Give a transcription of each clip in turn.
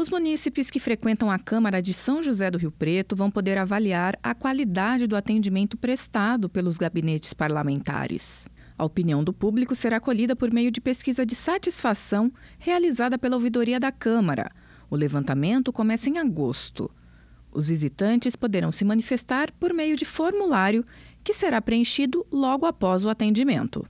Os munícipes que frequentam a Câmara de São José do Rio Preto vão poder avaliar a qualidade do atendimento prestado pelos gabinetes parlamentares. A opinião do público será colhida por meio de pesquisa de satisfação realizada pela ouvidoria da Câmara. O levantamento começa em agosto. Os visitantes poderão se manifestar por meio de formulário que será preenchido logo após o atendimento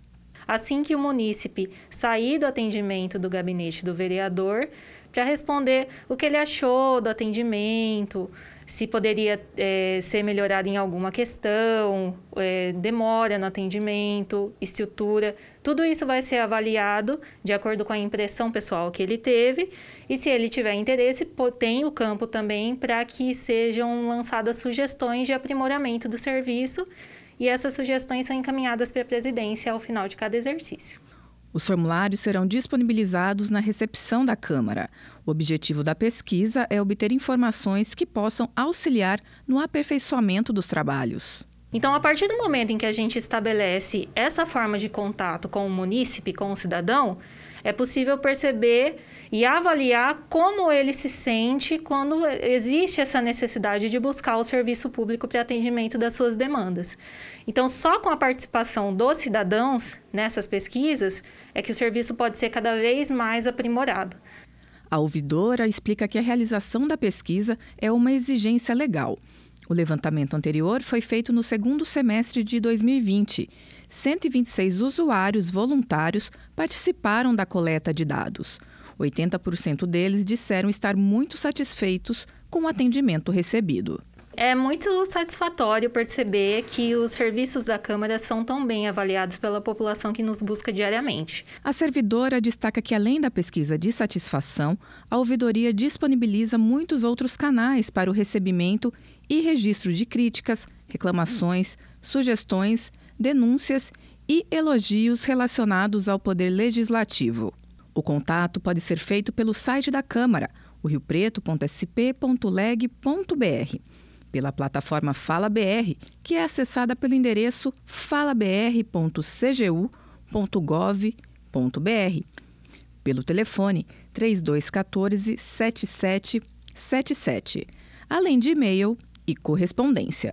assim que o munícipe sair do atendimento do gabinete do vereador, para responder o que ele achou do atendimento, se poderia é, ser melhorado em alguma questão, é, demora no atendimento, estrutura. Tudo isso vai ser avaliado de acordo com a impressão pessoal que ele teve. E se ele tiver interesse, tem o campo também para que sejam lançadas sugestões de aprimoramento do serviço e essas sugestões são encaminhadas para a presidência ao final de cada exercício. Os formulários serão disponibilizados na recepção da Câmara. O objetivo da pesquisa é obter informações que possam auxiliar no aperfeiçoamento dos trabalhos. Então, a partir do momento em que a gente estabelece essa forma de contato com o munícipe, com o cidadão, é possível perceber e avaliar como ele se sente quando existe essa necessidade de buscar o serviço público para atendimento das suas demandas. Então, só com a participação dos cidadãos nessas pesquisas é que o serviço pode ser cada vez mais aprimorado. A ouvidora explica que a realização da pesquisa é uma exigência legal o levantamento anterior foi feito no segundo semestre de 2020. 126 usuários voluntários participaram da coleta de dados. 80% deles disseram estar muito satisfeitos com o atendimento recebido. É muito satisfatório perceber que os serviços da Câmara são tão bem avaliados pela população que nos busca diariamente. A servidora destaca que, além da pesquisa de satisfação, a ouvidoria disponibiliza muitos outros canais para o recebimento e registro de críticas, reclamações, sugestões, denúncias e elogios relacionados ao poder legislativo. O contato pode ser feito pelo site da Câmara, o riopreto.sp.leg.br pela plataforma FalaBR, que é acessada pelo endereço falabr.cgu.gov.br, pelo telefone 3214 7777, além de e-mail e correspondência.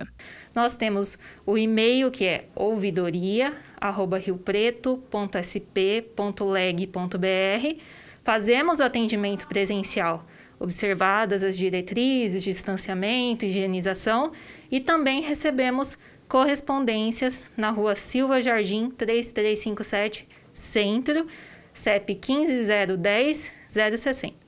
Nós temos o e-mail que é ouvidoria@riopreto.sp.leg.br. Fazemos o atendimento presencial observadas as diretrizes de distanciamento, higienização, e também recebemos correspondências na rua Silva Jardim 3357, Centro, CEP 15010 060.